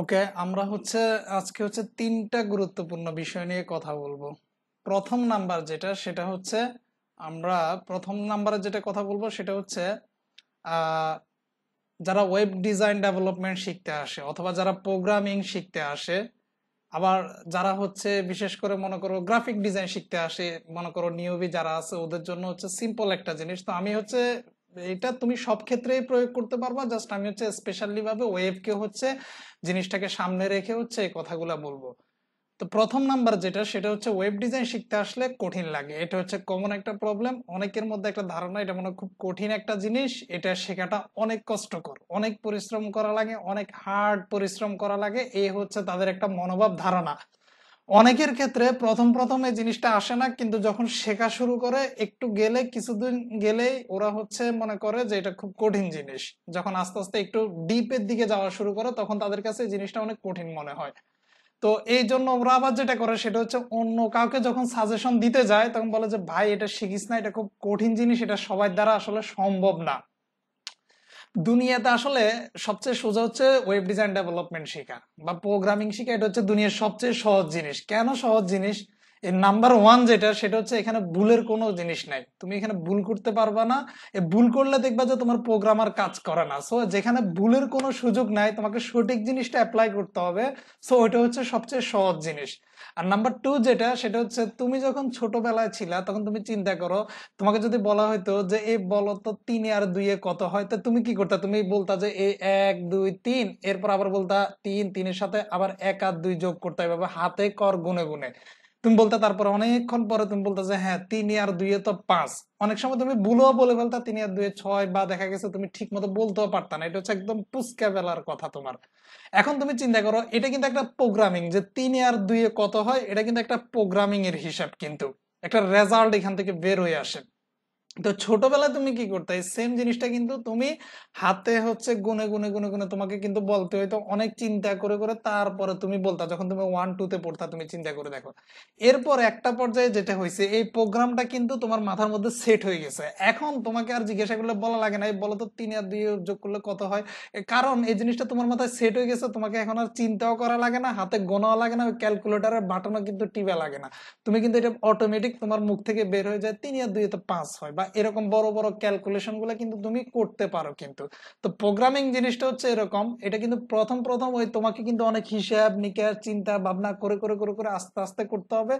ওকে আমরা হচ্ছে আজকে হচ্ছে তিনটা গুরুত্বপূর্ণ বিষয় নিয়ে কথা বলবো প্রথম নাম্বার যেটা সেটা হচ্ছে আমরা প্রথম নাম্বারে যেটা কথা বলবো সেটা হচ্ছে যারা ওয়েব ডিজাইন ডেভেলপমেন্ট শিখতে আসে অথবা যারা প্রোগ্রামিং শিখতে আসে আবার যারা হচ্ছে বিশেষ করে মনে করো গ্রাফিক ডিজাইন শিখতে আসে মনে করো নিয়বি যারা আছে ওদের জন্য হচ্ছে সিম্পল একটা জিনিস তো আমি হচ্ছে এটা তুমি সব ক্ষেত্রেই প্রয়োগ করতে পারবা জাস্ট আমি হচ্ছে স্পেশালি ভাবে ওয়েভকে হচ্ছে জিনিসটাকে সামনে রেখে হচ্ছে এই কথাগুলো বলবো তো প্রথম নাম্বার যেটা সেটা হচ্ছে ওয়েব ডিজাইন শিখতে আসলে কঠিন লাগে এটা হচ্ছে কমন একটা প্রবলেম অনেকের মধ্যে একটা ধারণা এটা মনে খুব কঠিন একটা জিনিস এটা শেখাটা অনেক কষ্টকর অনেক পরিশ্রম করা লাগে অনেক হার্ড পরিশ্রম করা লাগে এই হচ্ছে তাদের একটা মনোভাব ধারণা অনেকের ক্ষেত্রে প্রথম প্রথম এই জিনিসটা আসে না কিন্তু যখন শেখা শুরু করে একটু গেলে কিছুদিন গেলেই ওরা হচ্ছে মনে করে যে এটা খুব কঠিন জিনিস যখন আস্তে আস্তে একটু ডিপের দিকে যাওয়া শুরু করে তখন তাদের কাছে এই জিনিসটা অনেক কঠিন মনে হয় তো এই জন্য ওরা আবার যেটা করে সেটা হচ্ছে অন্য কাউকে যখন সাজেশন দিতে যায় তখন বলে যে ভাই এটা শিখিস না এটা খুব কঠিন জিনিস এটা সবার দ্বারা আসলে সম্ভব না দুনিয়াতে আসলে সবচেয়ে সোজা হচ্ছে ওয়েব ডিজাইন ডেভেলপমেন্ট শেখা বা প্রোগ্রামিং শেখা এটা হচ্ছে দুনিয়ার সবচেয়ে সহজ জিনিস কেন সহজ জিনিস এর নাম্বার ওয়ান যেটা সেটা হচ্ছে এখানে ভুলের কোনো জিনিস নাই তুমি এখানে ভুল করতে পারবা না এ ভুল করলে দেখবা যে তোমার প্রোগ্রাম আর কাজ করে না সো যেখানে ভুলের কোনো সুযোগ নাই তোমাকে সঠিক জিনিসটা অ্যাপ্লাই করতে হবে সো ওইটা হচ্ছে সবচেয়ে সহজ জিনিস আর নাম্বার টু যেটা সেটা হচ্ছে তুমি যখন ছোটবেলায় ছিলা তখন তুমি চিন্তা করো তোমাকে যদি বলা হয়তো যে এই বলতো তিনে আর দুইয়ে কত হয় তো তুমি কি করতা তুমি বলতা যে এ এক দুই তিন এরপর আবার বলতা তিন তিনের সাথে আবার এক আর দুই যোগ করতে হবে হাতে কর গুনে গুনে তুমি বলতে তারপরে অনেকক্ষণ পরে তুমি বলতে যে হ্যাঁ তিন আর দুইয়ে তো পাঁচ অনেক সময় তুমি ভুলও বলে ফেলতা তিন আর দুয়ে ছয় বা দেখা গেছে তুমি ঠিক মতো বলতেও পারতা না এটা হচ্ছে একদম পুচকা বেলার কথা তোমার এখন তুমি চিন্তা করো এটা কিন্তু একটা প্রোগ্রামিং যে তিন আর দুইয়ে কত হয় এটা কিন্তু একটা প্রোগ্রামিং এর হিসাব কিন্তু একটা রেজাল্ট এখান থেকে বের হয়ে আসে তো ছোটবেলায় তুমি কি করতে সেম জিনিসটা কিন্তু তুমি হাতে হচ্ছে গুনে গুনে গুনে গুনে তোমাকে কিন্তু বলতে হইতো অনেক চিন্তা করে করে তারপরে তুমি বলতা যখন তুমি ওয়ান টুতে পড়তা তুমি চিন্তা করে দেখো এরপর একটা পর্যায়ে যেটা হয়েছে এই প্রোগ্রামটা কিন্তু তোমার মাথার মধ্যে সেট হয়ে গেছে এখন তোমাকে আর জিজ্ঞাসা করলে বলা লাগে না এই বলো তো তিন আর দুই যোগ করলে কত হয় কারণ এই জিনিসটা তোমার মাথায় সেট হয়ে গেছে তোমাকে এখন আর চিন্তাও করা লাগে না হাতে গোনাও লাগে না ওই ক্যালকুলেটারের বাটনও কিন্তু টিপা লাগে না তুমি কিন্তু এটা অটোমেটিক তোমার মুখ থেকে বের হয়ে যায় তিন আর দুই তো পাঁচ হয় বা বা এরকম বড় বড় ক্যালকুলেশন গুলো কিন্তু তুমি করতে পারো কিন্তু তো প্রোগ্রামিং জিনিসটা হচ্ছে এরকম এটা কিন্তু প্রথম প্রথম ওই তোমাকে কিন্তু অনেক হিসাব নিকাশ চিন্তা ভাবনা করে করে করে করে আস্তে আস্তে করতে হবে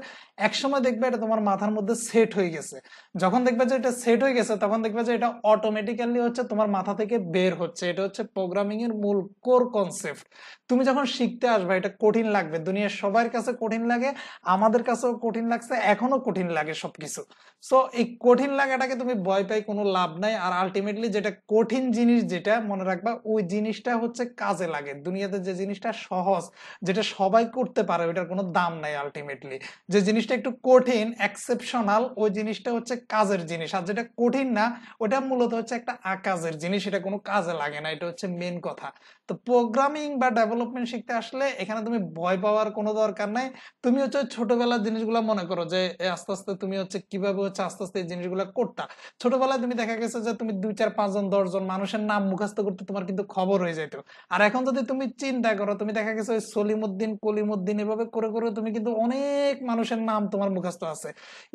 একসময় দেখবে এটা তোমার মাথার মধ্যে সেট হয়ে গেছে যখন দেখবে যে এটা সেট হয়ে গেছে তখন দেখবে যে এটা অটোমেটিক্যালি হচ্ছে তোমার মাথা থেকে বের হচ্ছে এটা হচ্ছে প্রোগ্রামিং এর মূল কোর কনসেপ্ট তুমি যখন শিখতে আসবে এটা কঠিন লাগবে দুনিয়ার সবার কাছে কঠিন লাগে আমাদের কাছেও কঠিন লাগছে এখনো কঠিন লাগে সবকিছু সো এই কঠিন লাগাটাকে থেকে তুমি ভয় পাই কোনো লাভ নাই আর আলটিমেটলি যেটা কঠিন জিনিস যেটা মনে রাখবা ওই জিনিসটা হচ্ছে কাজে লাগে দুনিয়াতে যে জিনিসটা সহজ যেটা সবাই করতে পারে ওইটার কোনো দাম নাই আলটিমেটলি যে জিনিসটা একটু কঠিন এক্সেপশনাল ওই জিনিসটা হচ্ছে কাজের জিনিস আর যেটা কঠিন না ওটা মূলত হচ্ছে একটা আকাজের জিনিস এটা কোনো কাজে লাগে না এটা হচ্ছে মেন কথা তো প্রোগ্রামিং বা ডেভেলপমেন্ট শিখতে আসলে এখানে তুমি ভয় পাওয়ার কোনো দরকার নাই তুমি হচ্ছে ছোটবেলার জিনিসগুলো মনে করো যে আস্তে আস্তে তুমি হচ্ছে কিভাবে হচ্ছে আস্তে আস্তে এই জিনিসগুলো করতা ছোটবেলায় তুমি দেখা গেছে যে তুমি দুই চার পাঁচজন দশজন মানুষের নাম মুখস্থ করতে তোমার কিন্তু খবর হয়ে যেত আর এখন যদি তুমি চিন্তা করো তুমি দেখা গেছে ওই সলিমুদ্দিন কলিমুদ্দিন এভাবে করে করে তুমি কিন্তু অনেক মানুষের নাম তোমার মুখস্থ আছে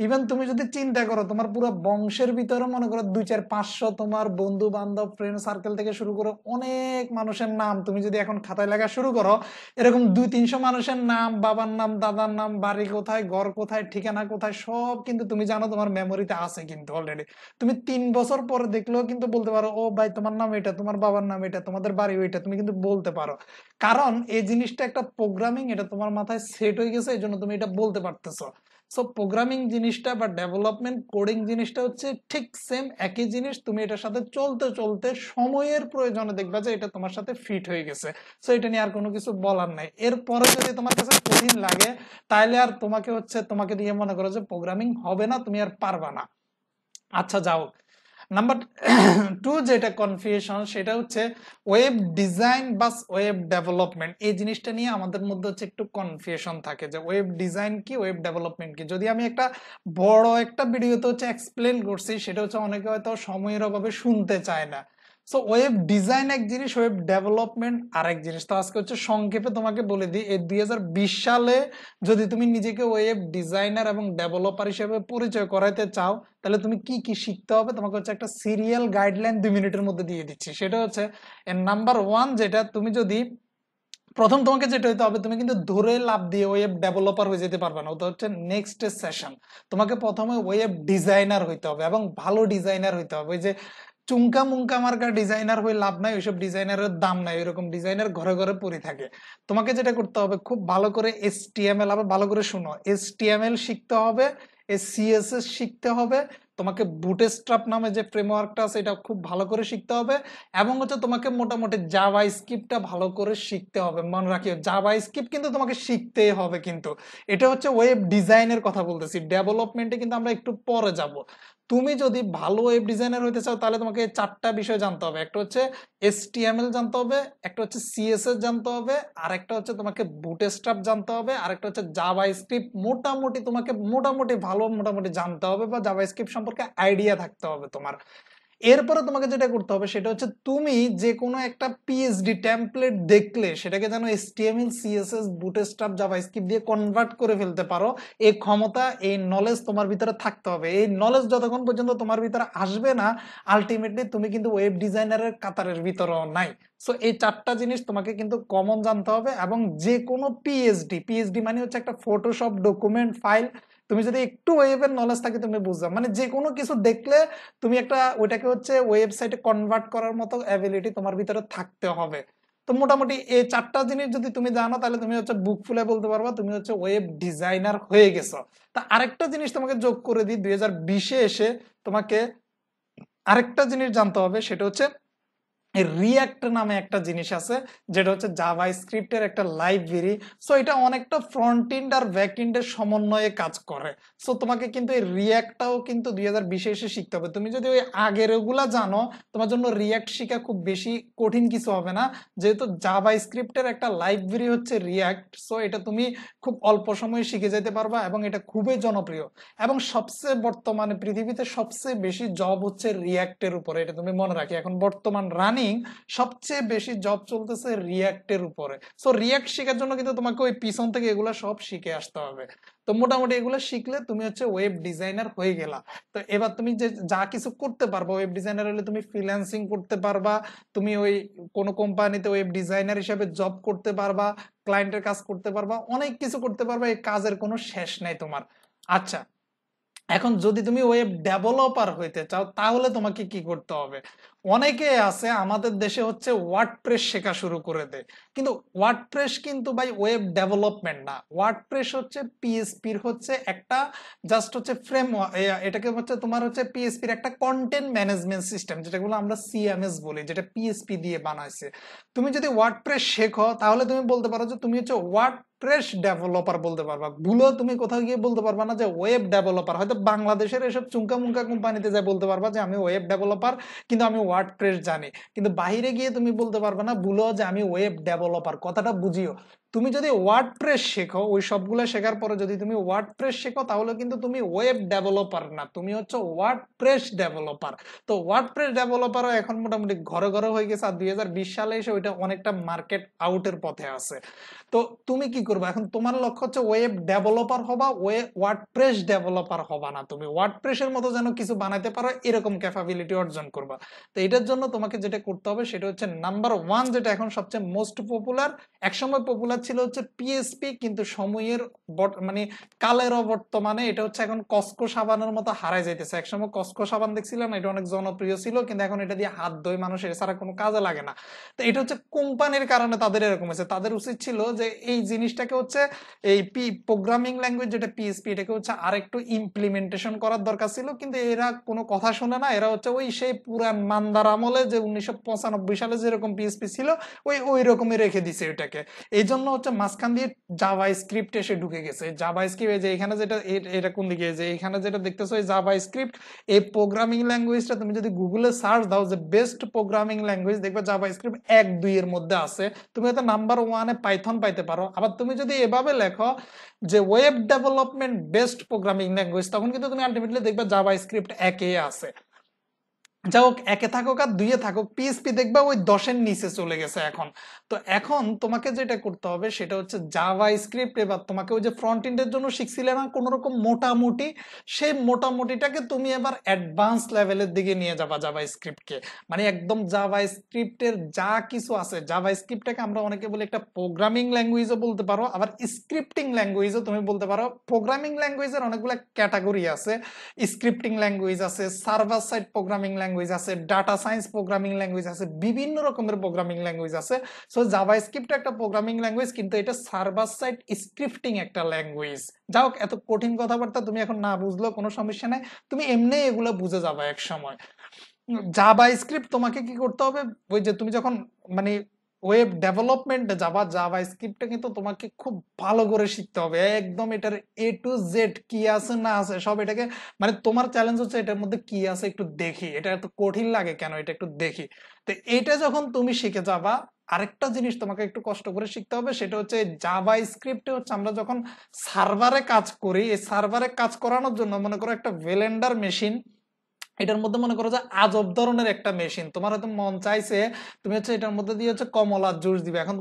ইভেন তুমি যদি চিন্তা করো তোমার পুরো বংশের ভিতরে মনে করো দুই চার পাঁচশো তোমার বন্ধু বান্ধব ফ্রেন্ড সার্কেল থেকে শুরু করে অনেক মানুষের নাম তুমি যদি এখন খাতায় লেখা শুরু করো এরকম দুই তিনশো মানুষের নাম বাবার নাম দাদার নাম বাড়ি কোথায় ঘর কোথায় ঠিকানা কোথায় সব কিন্তু তুমি জানো তোমার মেমোরিতে আছে কিন্তু অলরেডি তুমি তিন বছর পরে দেখলেও কিন্তু বলতে পারো ও ভাই তোমার নাম এটা তোমার বাবার নাম এটা তোমাদের বাড়ি ওইটা তুমি কিন্তু বলতে পারো কারণ এই জিনিসটা একটা প্রোগ্রামিং এটা তোমার মাথায় সেট হয়ে গেছে এই জন্য তুমি এটা বলতে পারতেছো সো প্রোগ্রামিং জিনিসটা বা ডেভেলপমেন্ট কোডিং জিনিসটা হচ্ছে ঠিক সেম একই জিনিস তুমি এটার সাথে চলতে চলতে সময়ের প্রয়োজনে দেখবা যে এটা তোমার সাথে ফিট হয়ে গেছে সো এটা নিয়ে আর কোনো কিছু বলার নাই এরপরে যদি তোমার কাছে কঠিন লাগে তাহলে আর তোমাকে হচ্ছে তোমাকে দিয়ে মনে করো যে প্রোগ্রামিং হবে না তুমি আর পারবা না আচ্ছা যাও নাম্বার টু যেটা কনফিউশন সেটা হচ্ছে ওয়েব ডিজাইন বাস ওয়েব ডেভেলপমেন্ট এই জিনিসটা নিয়ে আমাদের মধ্যে হচ্ছে একটু কনফিউশন থাকে যে ওয়েব ডিজাইন কি ওয়েব ডেভেলপমেন্ট কি যদি আমি একটা বড় একটা ভিডিওতে হচ্ছে এক্সপ্লেন করছি সেটা হচ্ছে অনেকে হয়তো সময়ের অভাবে শুনতে চায় না সো ওয়েব ডিজাইন এক জিনিস ওয়েব ডেভেলপমেন্ট আরেক জিনিস তো আজকে হচ্ছে সংক্ষেপে তোমাকে বলে দিই এই দুই সালে যদি তুমি নিজেকে ওয়েব ডিজাইনার এবং ডেভেলপার হিসেবে পরিচয় করাতে চাও তাহলে তুমি কি কি শিখতে হবে তোমাকে হচ্ছে একটা সিরিয়াল গাইডলাইন দুই মিনিটের মধ্যে দিয়ে দিচ্ছি সেটা হচ্ছে নাম্বার ওয়ান যেটা তুমি যদি প্রথম তোমাকে যেটা হইতে হবে তুমি কিন্তু ধরে লাভ দিয়ে ওয়েব ডেভেলপার হয়ে যেতে পারবে না ওটা হচ্ছে নেক্সট সেশন তোমাকে প্রথমে ওয়েব ডিজাইনার হইতে হবে এবং ভালো ডিজাইনার হইতে হবে ওই যে চুমকা মুঙ্কা মার্কা ডিজাইনার হয়ে লাভ নাই ওইসব ডিজাইনারের দাম নাই ওইরকম ডিজাইনার ঘরে ঘরে পরে থাকে তোমাকে যেটা করতে হবে খুব ভালো করে এস টিএমএল আবার ভালো করে শুনো এস টিএমএল শিখতে হবে এস সিএসএস শিখতে হবে তোমাকে বুটেস্ট্রাপ নামে যে ফ্রেমওয়ার্কটা আছে এটা খুব ভালো করে শিখতে হবে এবং হচ্ছে তোমাকে মোটামুটি জাভা স্ক্রিপ্টটা ভালো করে শিখতে হবে মনে রাখিও জাভা স্ক্রিপ্ট কিন্তু তোমাকে শিখতেই হবে কিন্তু এটা হচ্ছে ওয়েব ডিজাইনের কথা বলতেছি ডেভেলপমেন্টে কিন্তু আমরা একটু পরে যাব তুমি যদি ভালো ওয়েব ডিজাইনার হইতে চাও তাহলে তোমাকে চারটা বিষয় জানতে হবে একটা হচ্ছে এসটিএমএল জানতে হবে একটা হচ্ছে সিএসএস জানতে হবে আর একটা হচ্ছে তোমাকে স্ট্রাপ জানতে হবে আর একটা হচ্ছে জাভা স্ক্রিপ্ট মোটামুটি তোমাকে মোটামুটি ভালো মোটামুটি জানতে হবে বা জাভা স্ক্রিপ্ট সম্পর্কে আইডিয়া থাকতে হবে তোমার এরপরে তোমাকে যেটা করতে হবে সেটা হচ্ছে তুমি যে কোনো একটা পিএইচডি ট্যাম্পলেট দেখলে সেটাকে যেন এসটিএমএল সিএসএস জাভা স্কিপ দিয়ে কনভার্ট করে ফেলতে পারো এই ক্ষমতা এই নলেজ তোমার ভিতরে থাকতে হবে এই নলেজ যতক্ষণ পর্যন্ত তোমার ভিতরে আসবে না আলটিমেটলি তুমি কিন্তু ওয়েব ডিজাইনারের কাতারের ভিতরেও নাই সো এই চারটা জিনিস তোমাকে কিন্তু কমন জানতে হবে এবং যে কোনো পিএইচডি পিএইচডি মানে হচ্ছে একটা ফটোশপ ডকুমেন্ট ফাইল তুমি যদি একটু ওয়েবের নলেজ থাকে তুমি বুঝবে মানে যে কোনো কিছু দেখলে তুমি একটা ওইটাকে হচ্ছে ওয়েবসাইটে কনভার্ট করার মতো অ্যাবিলিটি তোমার ভিতরে থাকতে হবে তো মোটামুটি এই চারটা জিনিস যদি তুমি জানো তাহলে তুমি হচ্ছে বুক ফুলে বলতে পারবা তুমি হচ্ছে ওয়েব ডিজাইনার হয়ে গেছো তা আরেকটা জিনিস তোমাকে যোগ করে দিই দুই এসে তোমাকে আরেকটা জিনিস জানতে হবে সেটা হচ্ছে রিয়াক্ট নামে একটা জিনিস আছে যেটা হচ্ছে জাভাই স্ক্রিপ্টের একটা লাইব্রেরি সো এটা অনেকটা ফ্রন্ট আর ব্যাক এন্ডের সমন্বয়ে কাজ করে সো তোমাকে কিন্তু এই রিয়াক্টটাও কিন্তু দুই হাজার বিশেষে শিখতে হবে তুমি যদি ওই আগের ওগুলা জানো তোমার জন্য রিয়াক্ট শেখা খুব বেশি কঠিন কিছু হবে না যেহেতু জাভাই স্ক্রিপ্টের একটা লাইব্রেরি হচ্ছে রিয়াক্ট সো এটা তুমি খুব অল্প সময়ে শিখে যেতে পারবা এবং এটা খুবই জনপ্রিয় এবং সবচেয়ে বর্তমানে পৃথিবীতে সবচেয়ে বেশি জব হচ্ছে রিয়াক্টের উপরে এটা তুমি মনে রাখি এখন বর্তমান রানি রানিং সবচেয়ে বেশি জব চলতেছে রিয়াক্টের উপরে সো রিয়াক্ট শেখার জন্য কিন্তু তোমাকে ওই পিছন থেকে এগুলো সব শিখে আসতে হবে তো মোটামুটি এগুলো শিখলে তুমি হচ্ছে ওয়েব ডিজাইনার হয়ে গেলা তো এবার তুমি যে যা কিছু করতে পারবো ওয়েব ডিজাইনার হলে তুমি ফ্রিল্যান্সিং করতে পারবা তুমি ওই কোনো কোম্পানিতে ওয়েব ডিজাইনার হিসেবে জব করতে পারবা ক্লায়েন্টের কাজ করতে পারবা অনেক কিছু করতে পারবা এই কাজের কোনো শেষ নাই তোমার আচ্ছা এখন যদি তুমি ওয়েব ডেভেলপার হইতে চাও তাহলে তোমাকে কি করতে হবে অনেকে আছে আমাদের দেশে হচ্ছে ওয়ার্ড প্রেস শেখা শুরু করে দেয় কিন্তু ওয়ার্ড প্রেস কিন্তু ভাই ওয়েব ডেভেলপমেন্ট না ওয়ার্ড প্রেস হচ্ছে পিএসপির হচ্ছে একটা জাস্ট হচ্ছে ফ্রেম এটাকে হচ্ছে তোমার হচ্ছে পিএসপির একটা কন্টেন্ট ম্যানেজমেন্ট সিস্টেম যেটাগুলো আমরা সিএমএস বলি যেটা পিএসপি দিয়ে বানাইছে তুমি যদি ওয়ার্ড প্রেস শেখো তাহলে তুমি বলতে পারো যে তুমি হচ্ছে ওয়ার্ড প্রেস ডেভেলপার বলতে পারবা ভুলো তুমি কোথাও গিয়ে বলতে পারবা না যে ওয়েব ডেভেলপার হয়তো বাংলাদেশের এসব চুঙ্কা মুঙ্কা কোম্পানিতে যাই বলতে পারবা যে আমি ওয়েব ডেভেলপার কিন্তু আমি ওয়ার্ড প্রেস জানি কিন্তু বাহিরে গিয়ে তুমি বলতে পারবে না ভুলো যে আমি ওয়েব ডেভেলপার কথাটা বুঝিও তুমি যদি ওয়ার্ড প্রেস শেখো ওই সবগুলো শেখার পরে যদি তুমি ওয়ার্ড প্রেস শেখো তাহলে কিন্তু তুমি ওয়েব ডেভেলপার না তুমি হচ্ছে ওয়ার্ড প্রেস ডেভেলপার তো ওয়ার্ড প্রেস ডেভেলপারও এখন মোটামুটি ঘরে ঘরে হয়ে গেছে আর দুই সালে এসে ওইটা অনেকটা মার্কেট আউটের পথে আছে তো তুমি কি করবো এখন তোমার লক্ষ্য হচ্ছে ওয়েব ডেভেলপার হবা ওয়ে ওয়ার্ড প্রেস ডেভেলপার হবা না তুমি ওয়ার্ড প্রেসের মতো যেন কিছু বানাতে পারো এরকম ক্যাপাবিলিটি অর্জন করবা তো এটার জন্য তোমাকে যেটা করতে হবে সেটা হচ্ছে নাম্বার ওয়ান যেটা এখন সবচেয়ে মোস্ট পপুলার একসময় পপুলার ছিল হচ্ছে পিএসপি কিন্তু সময়ের মানে কালের অবর্তমানে এটা হচ্ছে এখন কসকো সাবানের মতো হারাই যাইতেছে একসময় কসকো সাবান দেখছিলাম এটা অনেক জনপ্রিয় ছিল কিন্তু এখন এটা দিয়ে হাত ধোয় মানুষ এছাড়া কোনো কাজে লাগে না তো এটা হচ্ছে কোম্পানির কারণে তাদের এরকম হয়েছে তাদের উচিত ছিল যে এই জিনিসটাকে হচ্ছে এই পি প্রোগ্রামিং ল্যাঙ্গুয়েজ যেটা পিএসপি এটাকে হচ্ছে আরেকটু ইমপ্লিমেন্টেশন করার দরকার ছিল কিন্তু এরা কোনো কথা শুনে না এরা হচ্ছে ওই সেই পুরান মান হামদার আমলে যে উনিশশো সালে যেরকম পিএসপি ছিল ওই ওই রকমই রেখে দিছে এটাকে এই জন্য হচ্ছে মাঝখান দিয়ে জাভা স্ক্রিপ্ট এসে ঢুকে গেছে জাভা স্ক্রিপ্ট যে এখানে যেটা এটা কোন দিকে যে এখানে যেটা দেখতেছো ওই জাভা স্ক্রিপ্ট এই প্রোগ্রামিং ল্যাঙ্গুয়েজটা তুমি যদি গুগলে সার্চ দাও যে বেস্ট প্রোগ্রামিং ল্যাঙ্গুয়েজ দেখবে জাভা স্ক্রিপ্ট এক দুইয়ের মধ্যে আছে তুমি হয়তো নাম্বার ওয়ানে পাইথন পাইতে পারো আবার তুমি যদি এভাবে লেখো যে web development best programming language তখন কিন্তু তুমি আলটিমেটলি দেখবে জাভা স্ক্রিপ্ট একে আছে যা হোক একে থাকুক আর দুইয়ে থাকুক পিএসপি দেখবা ওই দশের নিচে চলে গেছে এখন তো এখন তোমাকে যেটা করতে হবে সেটা হচ্ছে জাভা স্ক্রিপ্ট এবার তোমাকে ওই যে ফ্রন্ট ইন্ডের জন্য শিখছিলে না কোনো রকম মোটামুটি সেই মোটামুটিটাকে তুমি এবার অ্যাডভান্স লেভেলের দিকে নিয়ে যাবা জাভা স্ক্রিপ্টকে মানে একদম জাভা স্ক্রিপ্টের যা কিছু আছে জাভা স্ক্রিপ্টটাকে আমরা অনেকে বলি একটা প্রোগ্রামিং ল্যাঙ্গুয়েজও বলতে পারো আবার স্ক্রিপ্টিং ল্যাঙ্গুয়েজও তুমি বলতে পারো প্রোগ্রামিং ল্যাঙ্গুয়েজের অনেকগুলো ক্যাটাগরি আছে স্ক্রিপ্টিং ল্যাঙ্গুয়েজ আছে server side programming language language আছে ডাটা সায়েন্স প্রোগ্রামিং ল্যাঙ্গুয়েজ আছে বিভিন্ন রকমের প্রোগ্রামিং ল্যাঙ্গুয়েজ আছে সো জাভা স্ক্রিপ্ট একটা প্রোগ্রামিং ল্যাঙ্গুয়েজ কিন্তু এটা সার্ভার সাইড স্ক্রিপ্টিং একটা ল্যাঙ্গুয়েজ যাও এত কঠিন কথাবার্তা তুমি এখন না বুঝলেও কোনো সমস্যা নাই তুমি এমনি এগুলো বুঝে যাবা এক সময় জাভা স্ক্রিপ্ট তোমাকে কি করতে হবে ওই যে তুমি যখন মানে ওয়েব ডেভেলপমেন্টে যাবা জাভা স্ক্রিপ্টটা কিন্তু তোমাকে খুব ভালো করে শিখতে হবে একদম এটার এ টু জেড কি আছে না আছে সব এটাকে মানে তোমার চ্যালেঞ্জ হচ্ছে এটার মধ্যে কি আছে একটু দেখি এটা এত কঠিন লাগে কেন এটা একটু দেখি তো এটা যখন তুমি শিখে যাবা আরেকটা জিনিস তোমাকে একটু কষ্ট করে শিখতে হবে সেটা হচ্ছে জাভা স্ক্রিপ্টে হচ্ছে আমরা যখন সার্ভারে কাজ করি এই সার্ভারে কাজ করানোর জন্য মনে করো একটা ভেলেন্ডার মেশিন এটার মধ্যে মনে করো যে আজব ধরনের একটা মেশিন তোমার হয়তো মন চাইছে তুমি হচ্ছে এটার মধ্যে দিয়ে হচ্ছে কমলার জুস দিবে এখন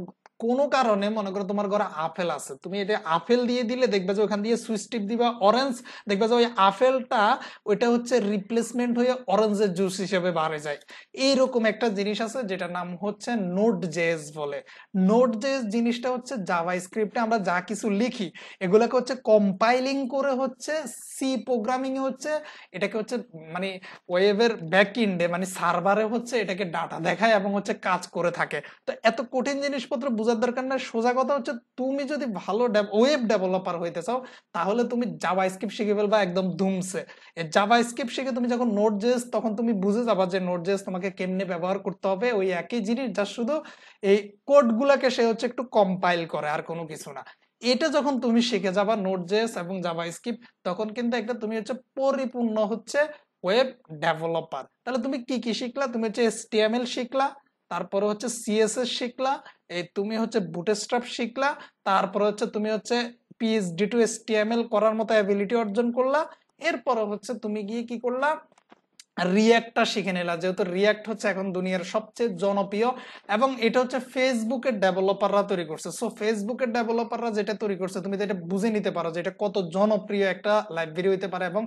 কোনো কারণে মনে করো তোমার ঘরে আপেল আছে তুমি এটা আপেল দিয়ে দিলে দেখবে যে ওখান দিয়ে সুইচ টিপ দিবা অরেঞ্জ দেখবে যে ওই আপেলটা ওইটা হচ্ছে রিপ্লেসমেন্ট হয়ে অরেঞ্জের জুস হিসেবে বাড়ে যায় এইরকম একটা জিনিস আছে যেটা নাম হচ্ছে নোট জেস বলে নোট জেস জিনিসটা হচ্ছে জাভা স্ক্রিপ্টে আমরা যা কিছু লিখি এগুলোকে হচ্ছে কম্পাইলিং করে হচ্ছে সি প্রোগ্রামিং এ হচ্ছে এটাকে হচ্ছে মানে ওয়েবের ব্যাক ইন্ডে মানে সার্ভারে হচ্ছে এটাকে ডাটা দেখায় এবং হচ্ছে কাজ করে থাকে তো এত কঠিন জিনিসপত্র বোঝার দরকার না সোজা কথা হচ্ছে তুমি যদি ভালো ওয়েব ডেভেলপার হইতে চাও তাহলে তুমি জাবা স্ক্রিপ্ট শিখে ফেলবা একদম ধুমসে জাবা স্ক্রিপ্ট শিখে তুমি যখন নোট জেস তখন তুমি বুঝে যাবা যে নোট জেস তোমাকে কেমনে ব্যবহার করতে হবে ওই একই জিনিস যা শুধু এই কোডগুলোকে সে হচ্ছে একটু কম্পাইল করে আর কোনো কিছু না এটা যখন তুমি শিখে যাবা নোট জেস এবং জাবা স্ক্রিপ্ট তখন কিন্তু একটা তুমি হচ্ছে পরিপূর্ণ হচ্ছে ওয়েব ডেভেলপার তাহলে তুমি কি কি শিখলা তুমি হচ্ছে এস শিখলা তারপরে হচ্ছে সিএসএস e শিখলা এই তুমি হচ্ছে বুটেস্ট্রাপ শিখলা তারপরে হচ্ছে তুমি হচ্ছে পিএইচডি টু এস করার মতো অ্যাবিলিটি অর্জন করলা এরপরে হচ্ছে তুমি গিয়ে কি করলা রিয়াক্টটা শিখে নিলা যেহেতু রিয়াক্ট হচ্ছে এখন দুনিয়ার সবচেয়ে জনপ্রিয় এবং এটা হচ্ছে ফেসবুকের ডেভেলপাররা তৈরি করছে সো ফেসবুকের ডেভেলপাররা যেটা তৈরি করছে তুমি এটা বুঝে নিতে পারো যে এটা কত জনপ্রিয় একটা লাইব্রেরি হইতে পারে এবং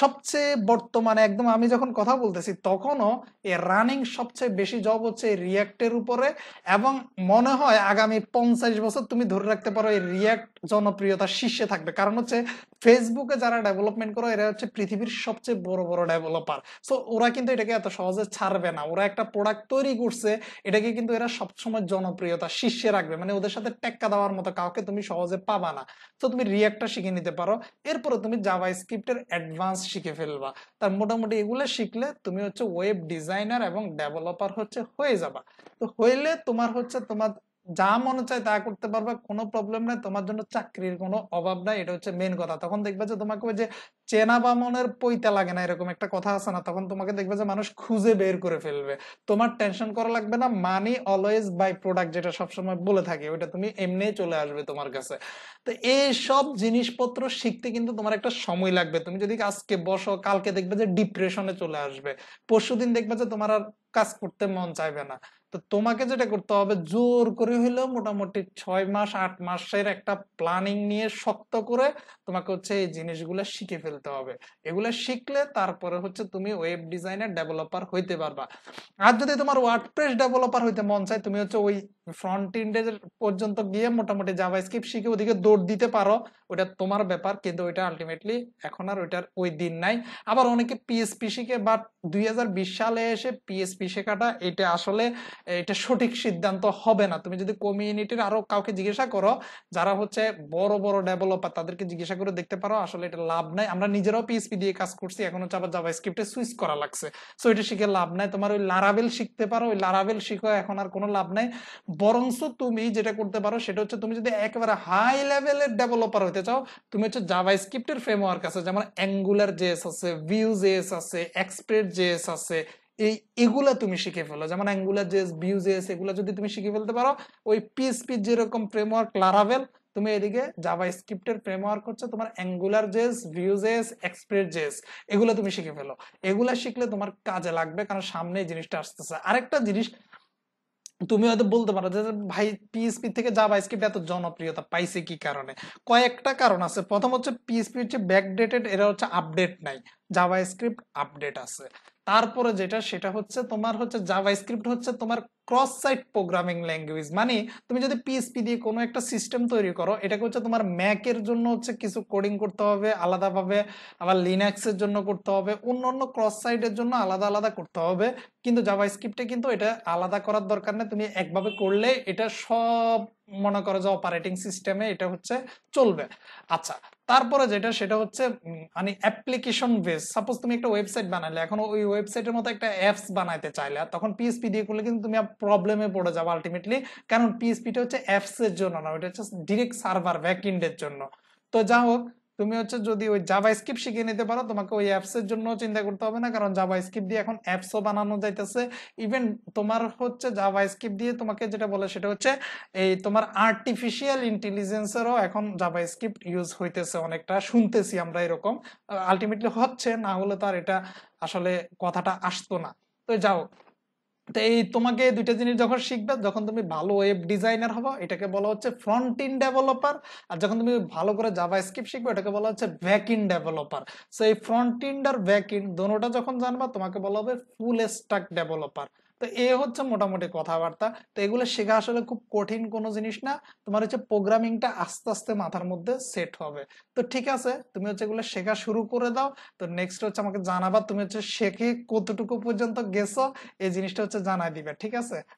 সবচেয়ে বর্তমানে একদম আমি যখন কথা বলতেছি তখনও এ রানিং সবচেয়ে বেশি জব হচ্ছে এই রিয়াক্টের উপরে এবং মনে হয় আগামী পঞ্চাশ বছর তুমি ধরে রাখতে পারো এই রিয়াক্ট জনপ্রিয়তার শীর্ষে থাকবে কারণ হচ্ছে ফেসবুকে যারা ডেভেলপমেন্ট করে এরা হচ্ছে পৃথিবীর সবচেয়ে বড় বড় ডেভেলপার সো ওরা কিন্তু এটাকে এত সহজে ছাড়বে না ওরা একটা প্রোডাক্ট তৈরি করছে এটাকে কিন্তু এরা সবসময় জনপ্রিয়তা শীর্ষে রাখবে মানে ওদের সাথে টেক্কা দেওয়ার মতো কাউকে তুমি সহজে পাবা না তো তুমি রিয়াক্টটা শিখে নিতে পারো এরপরে তুমি জাভা স্ক্রিপ্টের অ্যাডভান্স শিখে ফেলবা তার মোটামুটি এগুলো শিখলে তুমি হচ্ছে ওয়েব ডিজাইনার এবং ডেভেলপার হচ্ছে হয়ে যাবা তো হইলে তোমার হচ্ছে তোমার যা মনে চায় তা করতে পারবে কোনো প্রবলেম নাই তোমার জন্য চাকরির কোনো অভাব নাই এটা হচ্ছে মেন কথা তখন দেখবে যে তোমাকে ওই যে চেনা বা মনের পৈতা লাগে না এরকম একটা কথা আছে না তখন তোমাকে দেখবে যে মানুষ খুঁজে বের করে ফেলবে তোমার টেনশন করা লাগবে না মানি অলওয়েজ বাই প্রোডাক্ট যেটা সবসময় বলে থাকে ওইটা তুমি এমনি চলে আসবে তোমার কাছে তো এই সব জিনিসপত্র শিখতে কিন্তু তোমার একটা সময় লাগবে তুমি যদি আজকে বসো কালকে দেখবে যে ডিপ্রেশনে চলে আসবে পরশুদিন দেখবে যে তোমার আর কাজ করতে মন চাইবে না তো তোমাকে যেটা করতে হবে জোর করে হইলেও মোটামুটি ছয় মাস আট মাসের একটা প্ল্যানিং নিয়ে শক্ত করে তোমাকে হচ্ছে এই জিনিসগুলো শিখে ফেলতে হবে এগুলো শিখলে তারপরে হচ্ছে তুমি ওয়েব ডিজাইনের ডেভেলপার হইতে পারবা আর যদি তোমার ওয়ার্ডপ্রেস ডেভেলপার হইতে মন চায় তুমি হচ্ছে ওই ফ্রন্ট এন্ডের পর্যন্ত গিয়ে মোটামুটি জাভা স্ক্রিপ্ট শিখে ওদিকে দৌড় দিতে পারো ওটা তোমার ব্যাপার কিন্তু ওইটা আলটিমেটলি এখন আর ওইটার ওই দিন নাই আবার অনেকে পিএসপি শিখে বাট দুই সালে এসে পিএসপি শেখাটা এটা আসলে এটা সঠিক সিদ্ধান্ত হবে না তুমি যদি কমিউনিটির আরো কাউকে জিজ্ঞাসা করো যারা হচ্ছে বড় বড় ডেভেলপার তাদেরকে জিজ্ঞাসা করে দেখতে পারো আসলে এটা লাভ নাই আমরা নিজেরাও পিএসপি দিয়ে কাজ করছি এখন হচ্ছে আবার জাবা স্ক্রিপ্টে সুইচ করা লাগছে সো এটা শিখে লাভ নাই তোমার ওই লারাবেল শিখতে পারো ওই লারাবেল শিখো এখন আর কোনো লাভ নাই বরংস তুমি যেটা করতে পারো সেটা হচ্ছে তুমি যদি একেবারে হাই লেভেলের ডেভেলপার হতে চাও তুমি হচ্ছে জাবা স্ক্রিপ্টের ফ্রেমওয়ার্ক আছে যেমন অ্যাঙ্গুলার জেএস আছে ভিউ জেএস আছে এক্সপ্রেট জেএস আছে এই এগুলা তুমি শিখে ফেলো যেমন অ্যাঙ্গুলার জেস বিউ জেস এগুলা যদি তুমি শিখে ফেলতে পারো ওই পিএসপি যেরকম ফ্রেমওয়ার্ক লারাভেল তুমি এদিকে জাভা স্ক্রিপ্টের ফ্রেমওয়ার্ক হচ্ছে তোমার Angular JS JS Express JS এগুলো তুমি শিখে ফেলো এগুলো শিখলে তোমার কাজে লাগবে কারণ সামনে জিনিসটা আসতেছে আরেকটা জিনিস তুমি হয়তো বলতে পারো যে ভাই পিএসপি থেকে জাভা স্ক্রিপ্ট এত জনপ্রিয়তা পাইছে কি কারণে কয়েকটা কারণ আছে প্রথম হচ্ছে পিএসপি হচ্ছে ব্যাকডেটেড এরা হচ্ছে আপডেট নাই জাভা স্ক্রিপ্ট আপডেট আছে তারপরে যেটা সেটা হচ্ছে তোমার হচ্ছে জাভা স্ক্রিপ্ট হচ্ছে তোমার ক্রস সাইট প্রোগ্রামিং ল্যাঙ্গুয়েজ মানে তুমি যদি পিএসপি দিয়ে কোনো একটা সিস্টেম তৈরি করো এটাকে হচ্ছে তোমার ম্যাকের জন্য হচ্ছে কিছু কোডিং করতে হবে আলাদাভাবে আবার লিনাক্সের জন্য করতে হবে অন্য অন্য ক্রস সাইটের জন্য আলাদা আলাদা করতে হবে কিন্তু জাভা স্ক্রিপ্টে কিন্তু এটা আলাদা করার দরকার নেই তুমি একভাবে করলে এটা সব মনে করো যে অপারেটিং সিস্টেমে এটা হচ্ছে চলবে আচ্ছা তারপরে যেটা সেটা হচ্ছে মানে অ্যাপ্লিকেশন বেস সাপোজ তুমি একটা ওয়েবসাইট বানালে এখন ওই ওয়েবসাইটের মতো একটা অ্যাপস বানাইতে চাইলে তখন পিএসপি দিয়ে করলে কিন্তু তুমি প্রবলেমে পড়ে যাবো আলটিমেটলি কারণ পিএসপিটা হচ্ছে অ্যাপসের জন্য না ওইটা হচ্ছে ডিরেক্ট সার্ভার ব্যাকএন্ডের জন্য তো যা হোক তুমি হচ্ছে যদি ওই জাভা স্ক্রিপ্ট শিখে নিতে পারো তোমাকে ওই অ্যাপসের জন্য চিন্তা করতে হবে না কারণ জাভা স্ক্রিপ্ট দিয়ে এখন অ্যাপসও বানানো যাইতেছে ইভেন তোমার হচ্ছে জাভা স্ক্রিপ্ট দিয়ে তোমাকে যেটা বলে সেটা হচ্ছে এই তোমার আর্টিফিশিয়াল ইন্টেলিজেন্সেরও এখন জাভা স্ক্রিপ্ট ইউজ হইতেছে অনেকটা শুনতেছি আমরা এরকম আলটিমেটলি হচ্ছে না হলে তো আর এটা আসলে কথাটা আসতো না তো যাও তো এই তোমাকে দুইটা জিনিস যখন শিখবে যখন তুমি ভালো ওয়েব ডিজাইনার হবো এটাকে বলা হচ্ছে ফ্রন্ট ইন ডেভেলপার আর যখন তুমি ভালো করে জাভা স্কিপ শিখবে এটাকে বলা হচ্ছে ব্যাক ইন ডেভেলপার সো এই ফ্রন্ট ইন্ড আর ব্যাক ইন দোনোটা যখন জানবা তোমাকে বলা হবে ফুল স্টাক ডেভেলপার তো এ হচ্ছে মোটামুটি কথাবার্তা তো এগুলো শেখা আসলে খুব কঠিন কোনো জিনিস না তোমার হচ্ছে প্রোগ্রামিংটা আস্তে আস্তে মাথার মধ্যে সেট হবে তো ঠিক আছে তুমি হচ্ছে এগুলো শেখা শুরু করে দাও তো নেক্সট হচ্ছে আমাকে জানাবা তুমি হচ্ছে শেখে কতটুকু পর্যন্ত গেছো এই জিনিসটা হচ্ছে জানাই দিবে ঠিক আছে